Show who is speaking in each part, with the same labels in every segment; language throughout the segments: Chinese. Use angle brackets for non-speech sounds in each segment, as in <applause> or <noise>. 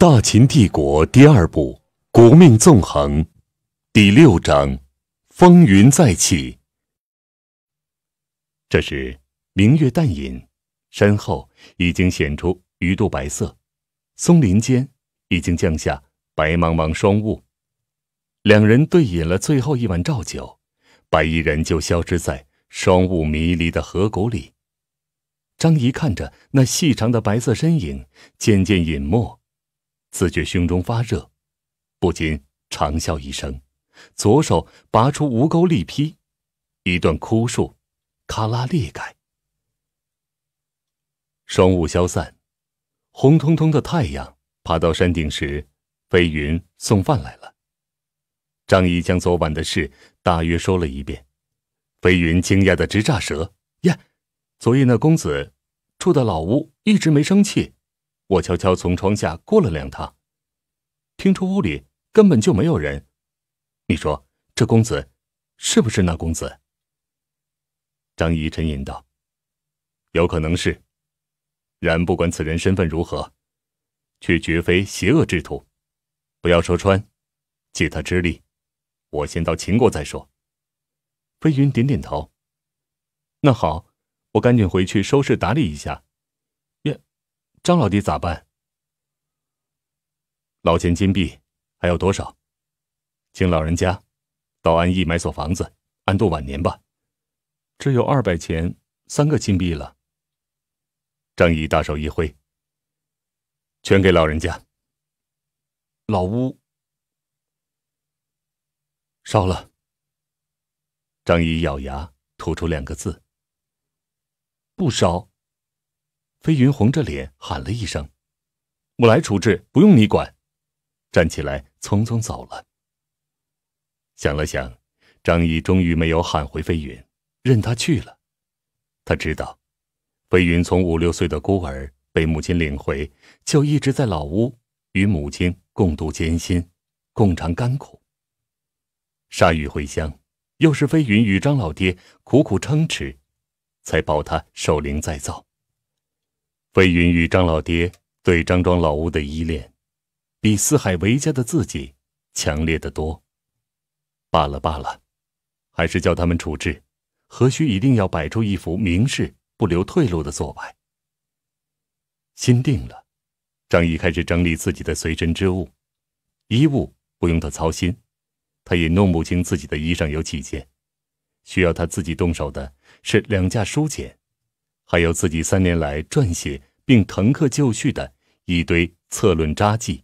Speaker 1: 大秦帝国第二部《国命纵横》第六章《风云再起》。这时，明月淡隐，身后已经显出鱼肚白色，松林间已经降下白茫茫霜雾。两人对饮了最后一碗照酒，白衣人就消失在霜雾迷离的河谷里。张仪看着那细长的白色身影渐渐隐没。自觉胸中发热，不禁长笑一声，左手拔出吴钩，力劈，一段枯树，咔啦裂开。霜雾消散，红彤彤的太阳爬到山顶时，飞云送饭来了。张仪将昨晚的事大约说了一遍，飞云惊讶的直炸舌：“呀，昨夜那公子住的老屋，一直没生气。”我悄悄从窗下过了两趟，听出屋里根本就没有人。你说这公子是不是那公子？张仪沉吟道：“有可能是，然不管此人身份如何，却绝非邪恶之徒。不要说穿，借他之力，我先到秦国再说。”飞云点点头：“那好，我赶紧回去收拾打理一下。”张老弟，咋办？老钱金币还有多少？请老人家到安逸买所房子，安度晚年吧。只有二百钱，三个金币了。张姨大手一挥，全给老人家。老屋烧了。张姨咬牙吐出两个字：不烧。飞云红着脸喊了一声：“我来处置，不用你管。”站起来，匆匆走了。想了想，张毅终于没有喊回飞云，任他去了。他知道，飞云从五六岁的孤儿被母亲领回，就一直在老屋与母亲共度艰辛，共尝甘苦。铩羽回乡，又是飞云与张老爹苦苦撑持，才保他守灵再造。魏云与张老爹对张庄老屋的依恋，比四海为家的自己强烈的多。罢了罢了，还是叫他们处置，何须一定要摆出一副明示不留退路的做派？心定了，张仪开始整理自己的随身之物。衣物不用他操心，他也弄不清自己的衣裳有几件。需要他自己动手的是两架书简。还有自己三年来撰写并腾刻就绪的一堆策论札记，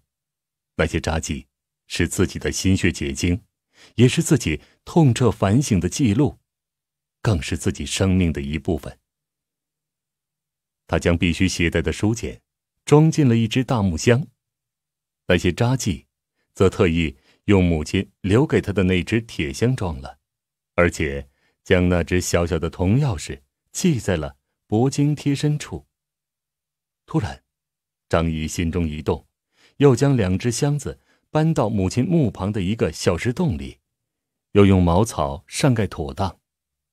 Speaker 1: 那些札记是自己的心血结晶，也是自己痛彻反省的记录，更是自己生命的一部分。他将必须携带的书简装进了一只大木箱，那些札记则特意用母亲留给他的那只铁箱装了，而且将那只小小的铜钥匙系在了。佛经贴身处。突然，张仪心中一动，又将两只箱子搬到母亲墓旁的一个小石洞里，又用茅草上盖妥当。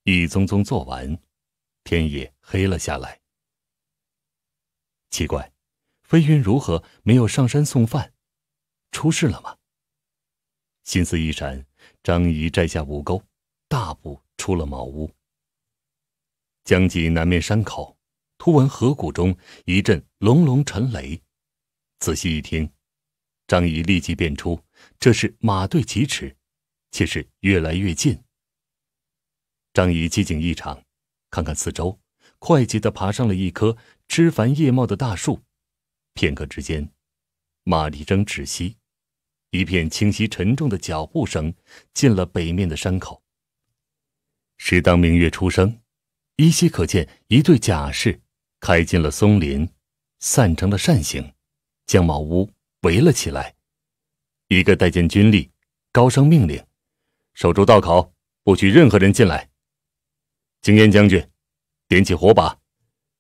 Speaker 1: 一宗宗做完，天也黑了下来。奇怪，飞云如何没有上山送饭？出事了吗？心思一闪，张仪摘下五钩，大步出了茅屋。江籍南面山口，突闻河谷中一阵隆隆沉雷，仔细一听，张仪立即辨出这是马队疾驰，且是越来越近。张仪机警异常，看看四周，快捷的爬上了一棵枝繁叶茂的大树。片刻之间，马蹄声止息，一片清晰沉重的脚步声进了北面的山口。时当明月初升。依稀可见，一对甲士开进了松林，散成了扇形，将茅屋围了起来。一个带见军吏，高声命令：“守住道口，不许任何人进来。”经验将军点起火把，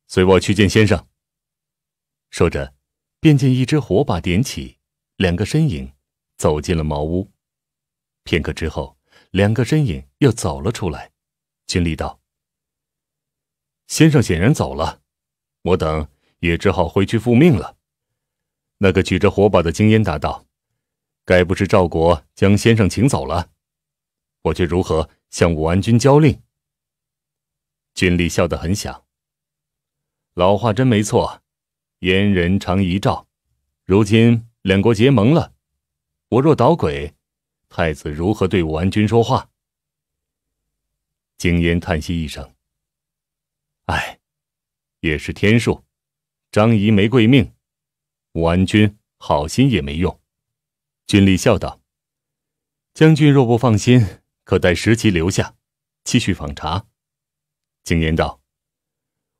Speaker 1: 随我去见先生。说着，便见一只火把点起，两个身影走进了茅屋。片刻之后，两个身影又走了出来。军吏道。先生显然走了，我等也只好回去复命了。那个举着火把的金烟答道：“该不是赵国将先生请走了？我却如何向武安君交令？”君立笑得很响。老话真没错，燕人常疑赵，如今两国结盟了，我若捣鬼，太子如何对武安君说话？金烟叹息一声。哎，也是天数。张仪没贵命，武安君好心也没用。君利笑道：“将军若不放心，可待石岐留下，继续访查。”景言道：“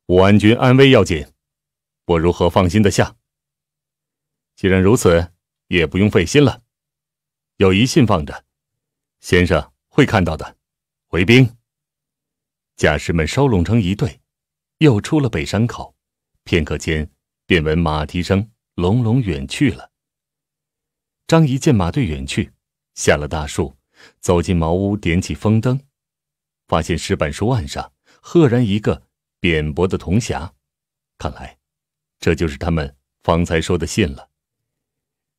Speaker 1: 武安君安危要紧，我如何放心的下？既然如此，也不用费心了。有一信放着，先生会看到的。回兵，将士们收拢成一队。”又出了北山口，片刻间便闻马蹄声隆隆远去了。张仪见马队远去，下了大树，走进茅屋，点起风灯，发现石板书案上赫然一个扁薄的铜匣，看来这就是他们方才说的信了。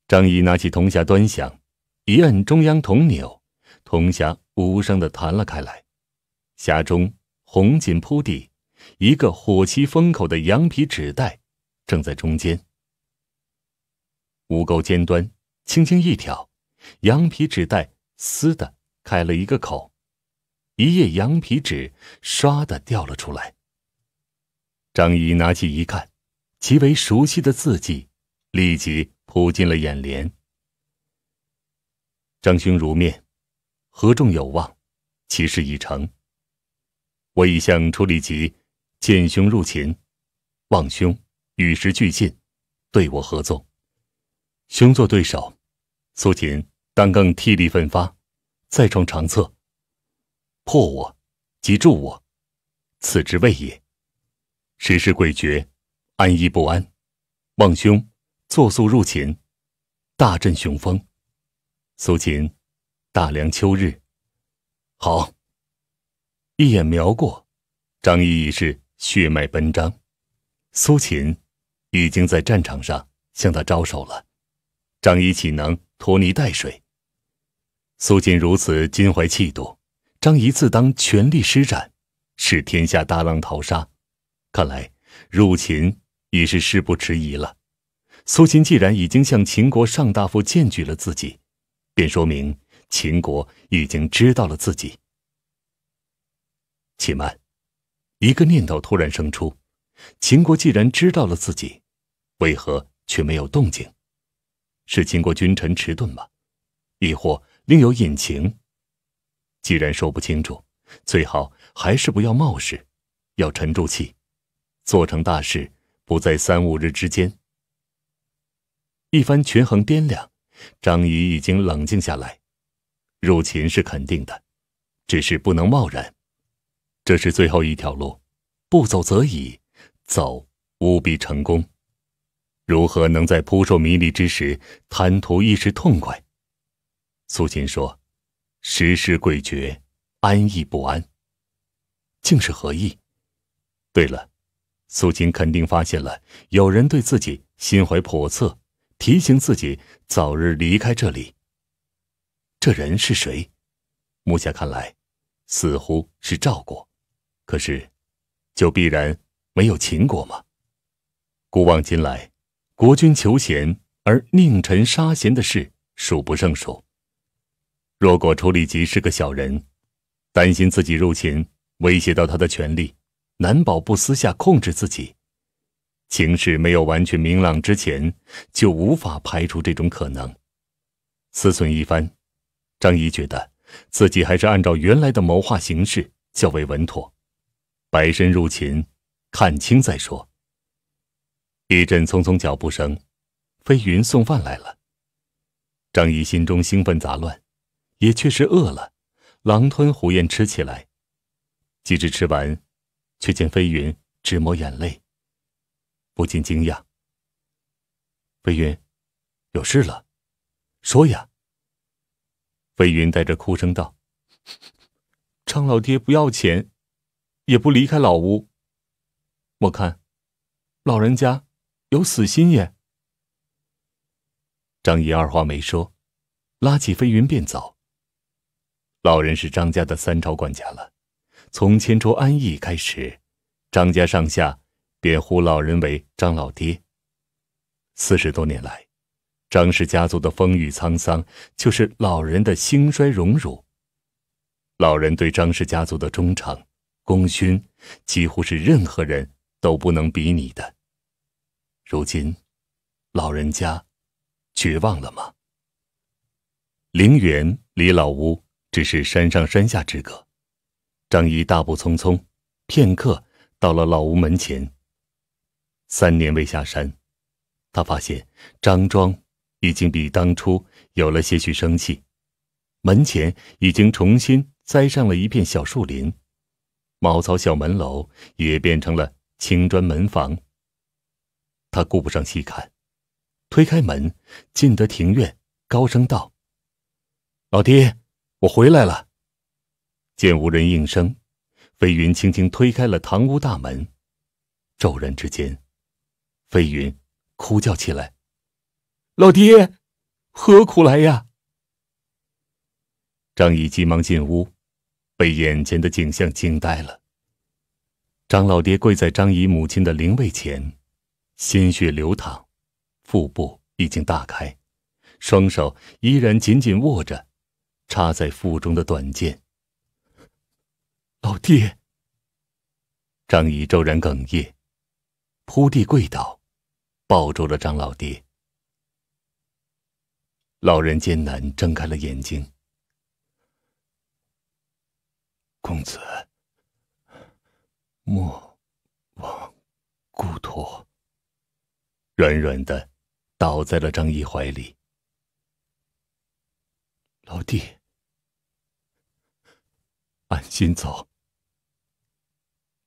Speaker 1: 张仪拿起铜匣端详，一按中央铜钮，铜匣无声的弹了开来，匣中红锦铺地。一个火漆封口的羊皮纸袋，正在中间。吴钩尖端轻轻一挑，羊皮纸袋撕的开了一个口，一页羊皮纸唰的掉了出来。张仪拿起一看，极为熟悉的字迹，立即扑进了眼帘。张兄如面，合众有望，其事已成。我已向处理局见兄入秦，望兄与时俱进，对我合纵？兄作对手，苏秦当更替力奋发，再创长策，破我即助我，此之谓也。时事诡谲，安逸不安？望兄作速入秦，大振雄风。苏秦，大凉秋日，好。一眼瞄过，张仪已是。血脉奔张，苏秦已经在战场上向他招手了。张仪岂能拖泥带水？苏秦如此襟怀气度，张仪自当全力施展，使天下大浪淘沙。看来入秦已是事不迟疑了。苏秦既然已经向秦国上大夫荐举了自己，便说明秦国已经知道了自己。且慢。一个念头突然生出：秦国既然知道了自己，为何却没有动静？是秦国君臣迟钝吗？抑或另有隐情？既然说不清楚，最好还是不要冒失，要沉住气，做成大事不在三五日之间。一番权衡掂量，张仪已经冷静下来。入秦是肯定的，只是不能贸然。这是最后一条路，不走则已，走务必成功。如何能在扑朔迷离之时贪图一时痛快？苏秦说：“时事贵谲，安逸不安？竟是何意？”对了，苏秦肯定发现了有人对自己心怀叵测，提醒自己早日离开这里。这人是谁？目前看来，似乎是赵国。可是，就必然没有秦国吗？古往今来，国君求贤而佞臣杀贤的事数不胜数。若果楚里疾是个小人，担心自己入秦威胁到他的权力，难保不私下控制自己。情势没有完全明朗之前，就无法排除这种可能。思忖一番，张仪觉得自己还是按照原来的谋划行事较为稳妥。白身入秦，看清再说。一阵匆匆脚步声，飞云送饭来了。张仪心中兴奋杂乱，也确实饿了，狼吞虎咽吃起来。几只吃完，却见飞云直抹眼泪，不禁惊讶。飞云，有事了，说呀。飞云带着哭声道：“ <laughs> 张老爹不要钱。”也不离开老屋。我看，老人家有死心眼。张姨二话没说，拉起飞云便走。老人是张家的三朝管家了，从迁出安邑开始，张家上下便呼老人为张老爹。四十多年来，张氏家族的风雨沧桑，就是老人的兴衰荣辱。老人对张氏家族的忠诚。功勋几乎是任何人都不能比拟的。如今，老人家绝望了吗？陵园离老屋只是山上山下之隔。张仪大步匆匆，片刻到了老屋门前。三年未下山，他发现张庄已经比当初有了些许生气，门前已经重新栽上了一片小树林。茅草小门楼也变成了青砖门房。他顾不上细看，推开门进得庭院，高声道：“老爹，我回来了。”见无人应声，飞云轻轻推开了堂屋大门，骤然之间，飞云哭叫起来：“老爹，何苦来呀？”张毅急忙进屋。被眼前的景象惊呆了。张老爹跪在张姨母亲的灵位前，鲜血流淌，腹部已经大开，双手依然紧紧握着插在腹中的短剑。老爹，张姨骤然哽咽，扑地跪倒，抱住了张老爹。老人艰难睁开了眼睛。公子，莫忘故托。软软的，倒在了张仪怀里。老弟，安心走。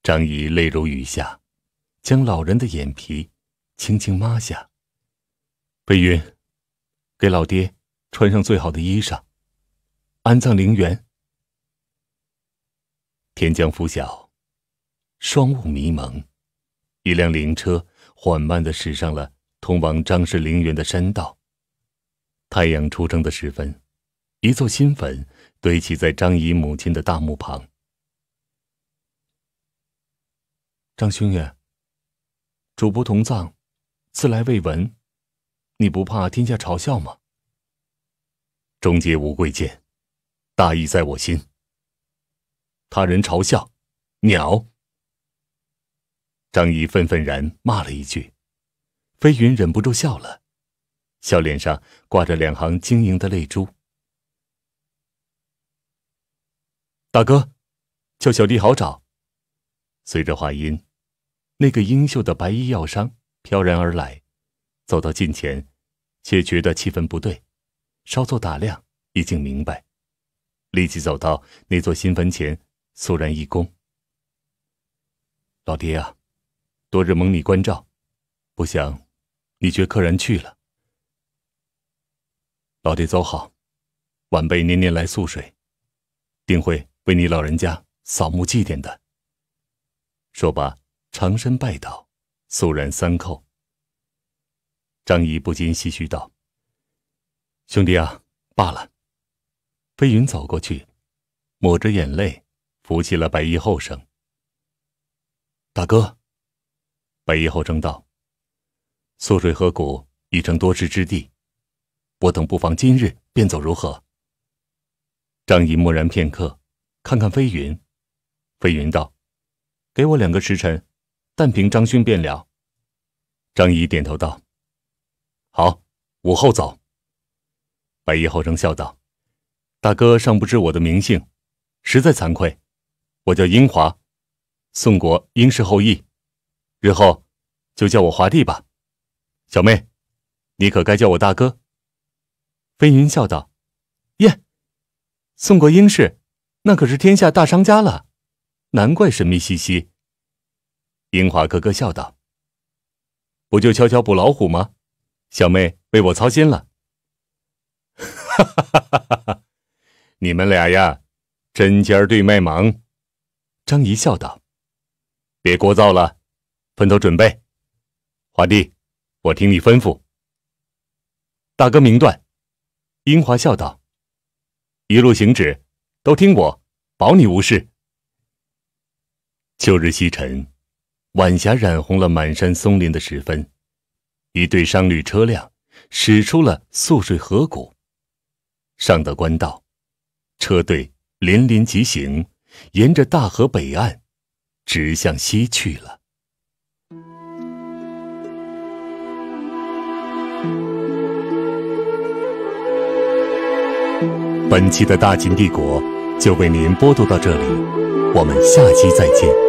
Speaker 1: 张仪泪如雨下，将老人的眼皮轻轻抹下。北云，给老爹穿上最好的衣裳，安葬陵园。天将拂晓，霜雾迷蒙，一辆灵车缓慢的驶上了通往张氏陵园的山道。太阳出升的时分，一座新坟堆砌在张仪母亲的大墓旁。张兄也，主仆同葬，自来未闻，你不怕天下嘲笑吗？终结无贵贱，大义在我心。他人嘲笑，鸟。张仪愤愤然骂了一句，飞云忍不住笑了，笑脸上挂着两行晶莹的泪珠。大哥，叫小弟好找。随着话音，那个英秀的白衣药商飘然而来，走到近前，却觉得气氛不对，稍作打量，已经明白，立即走到那座新坟前。肃然一躬。老爹啊，多日蒙你关照，不想你却溘然去了。老爹走好，晚辈年年来宿水，定会为你老人家扫墓祭奠的。说罢，长身拜倒，肃然三叩。张仪不禁唏嘘道：“兄弟啊，罢了。”飞云走过去，抹着眼泪。扶起了白衣后生。大哥，白衣后生道：“素水河谷已成多事之地，我等不妨今日便走，如何？”张仪默然片刻，看看飞云，飞云道：“给我两个时辰，但凭张勋便了。”张仪点头道：“好，午后走。”白衣后生笑道：“大哥尚不知我的名姓，实在惭愧。”我叫英华，宋国英氏后裔，日后就叫我华帝吧。小妹，你可该叫我大哥。飞云笑道：“耶，宋国英氏，那可是天下大商家了，难怪神秘兮兮。”英华咯咯笑道：“不就悄悄捕老虎吗？小妹为我操心了。”哈哈哈哈哈！你们俩呀，针尖对麦芒。张仪笑道：“别聒噪了，分头准备。华帝，我听你吩咐。大哥明断。”英华笑道：“一路行止，都听我，保你无事。”秋日西沉，晚霞染红了满山松林的时分，一队商旅车辆驶出了涑水河谷，上的官道，车队连连急行。沿着大河北岸，直向西去了。本期的大秦帝国就为您播读到这里，我们下期再见。